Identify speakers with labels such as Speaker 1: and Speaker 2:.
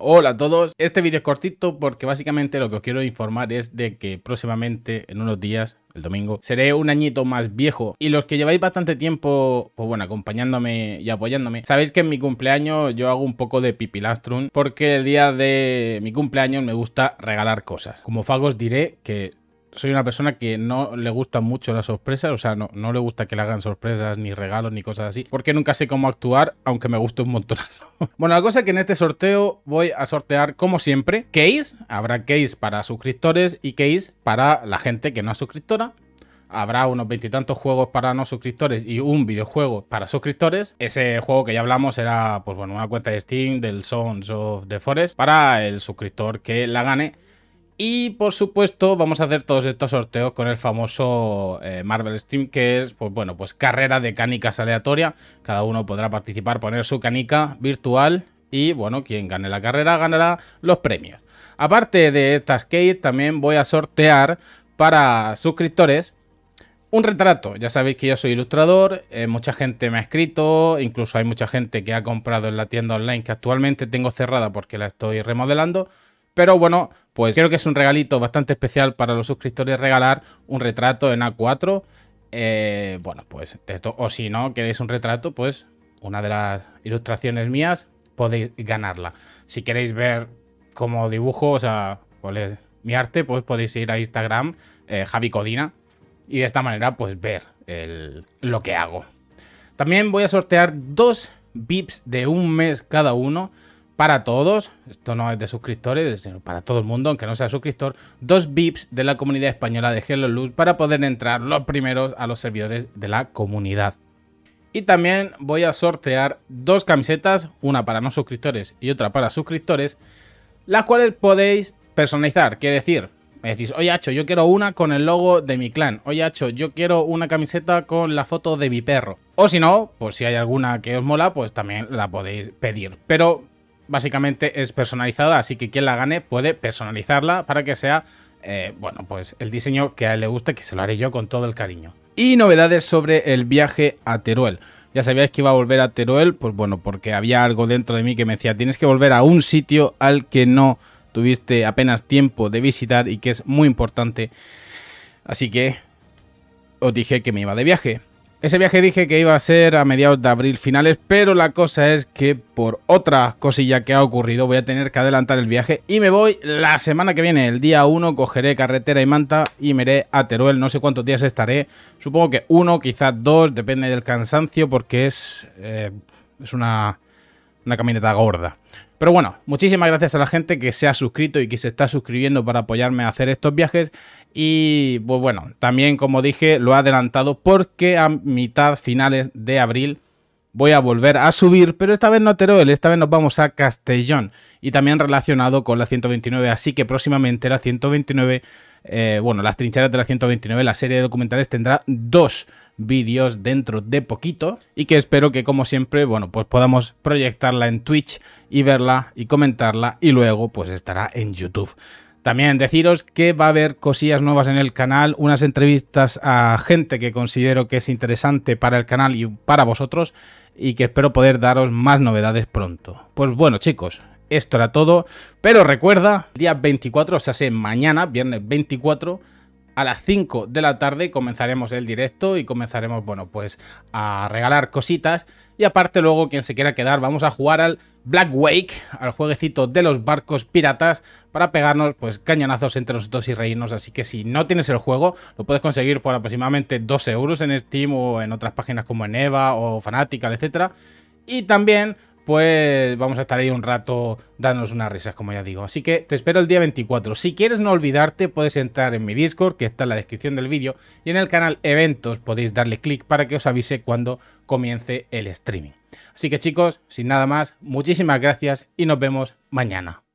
Speaker 1: Hola a todos, este vídeo es cortito porque básicamente lo que os quiero informar es de que próximamente, en unos días, el domingo, seré un añito más viejo. Y los que lleváis bastante tiempo, pues bueno, acompañándome y apoyándome, sabéis que en mi cumpleaños yo hago un poco de pipilastrum porque el día de mi cumpleaños me gusta regalar cosas. Como fagos diré que soy una persona que no le gusta mucho la sorpresa. o sea, no, no le gusta que le hagan sorpresas, ni regalos, ni cosas así, porque nunca sé cómo actuar, aunque me guste un montonazo. bueno, la cosa es que en este sorteo voy a sortear, como siempre, case, habrá case para suscriptores y case para la gente que no es suscriptora, habrá unos veintitantos juegos para no suscriptores y un videojuego para suscriptores. Ese juego que ya hablamos era, pues bueno, una cuenta de Steam del Sons of the Forest para el suscriptor que la gane. Y por supuesto, vamos a hacer todos estos sorteos con el famoso eh, Marvel Stream, que es, pues bueno, pues carrera de canicas aleatoria. Cada uno podrá participar, poner su canica virtual. Y bueno, quien gane la carrera ganará los premios. Aparte de estas kits, también voy a sortear para suscriptores un retrato. Ya sabéis que yo soy ilustrador, eh, mucha gente me ha escrito, incluso hay mucha gente que ha comprado en la tienda online que actualmente tengo cerrada porque la estoy remodelando. Pero bueno, pues creo que es un regalito bastante especial para los suscriptores regalar un retrato en A4. Eh, bueno, pues esto, o si no queréis un retrato, pues una de las ilustraciones mías podéis ganarla. Si queréis ver cómo dibujo, o sea, cuál es mi arte, pues podéis ir a Instagram, eh, Javi Codina, y de esta manera, pues ver el, lo que hago. También voy a sortear dos VIPs de un mes cada uno para todos, esto no es de suscriptores, sino para todo el mundo, aunque no sea suscriptor, dos VIPs de la comunidad española de Hello Luz para poder entrar los primeros a los servidores de la comunidad. Y también voy a sortear dos camisetas, una para no suscriptores y otra para suscriptores, las cuales podéis personalizar, que decir, me decís, oye Hacho, yo quiero una con el logo de mi clan. Oye Hacho, yo quiero una camiseta con la foto de mi perro. O si no, pues si hay alguna que os mola, pues también la podéis pedir. Pero básicamente es personalizada, así que quien la gane puede personalizarla para que sea, eh, bueno, pues el diseño que a él le guste, que se lo haré yo con todo el cariño. Y novedades sobre el viaje a Teruel. Ya sabíais que iba a volver a Teruel, pues bueno, porque había algo dentro de mí que me decía, tienes que volver a un sitio al que no tuviste apenas tiempo de visitar y que es muy importante. Así que os dije que me iba de viaje. Ese viaje dije que iba a ser a mediados de abril finales, pero la cosa es que por otra cosilla que ha ocurrido voy a tener que adelantar el viaje y me voy la semana que viene, el día 1, cogeré carretera y manta y me iré a Teruel, no sé cuántos días estaré, supongo que uno, quizás dos, depende del cansancio porque es, eh, es una una camioneta gorda. Pero bueno, muchísimas gracias a la gente que se ha suscrito y que se está suscribiendo para apoyarme a hacer estos viajes. Y pues bueno, también como dije, lo he adelantado porque a mitad finales de abril voy a volver a subir, pero esta vez no a Teruel, esta vez nos vamos a Castellón. Y también relacionado con la 129, así que próximamente la 129 eh, bueno, Las trincheras de la 129, la serie de documentales tendrá dos vídeos dentro de poquito y que espero que como siempre, bueno, pues podamos proyectarla en Twitch y verla y comentarla y luego pues estará en YouTube. También deciros que va a haber cosillas nuevas en el canal, unas entrevistas a gente que considero que es interesante para el canal y para vosotros y que espero poder daros más novedades pronto. Pues bueno chicos, esto era todo, pero recuerda, día 24, o sea, mañana, viernes 24, a las 5 de la tarde comenzaremos el directo y comenzaremos, bueno, pues a regalar cositas. Y aparte luego, quien se quiera quedar, vamos a jugar al Black Wake, al jueguecito de los barcos piratas, para pegarnos pues cañonazos entre nosotros y reírnos. Así que si no tienes el juego, lo puedes conseguir por aproximadamente 2 euros en Steam o en otras páginas como en Eva o Fanatical, etcétera. Y también pues vamos a estar ahí un rato dándonos unas risas, como ya digo. Así que te espero el día 24. Si quieres no olvidarte, puedes entrar en mi Discord, que está en la descripción del vídeo, y en el canal Eventos podéis darle clic para que os avise cuando comience el streaming. Así que chicos, sin nada más, muchísimas gracias y nos vemos mañana.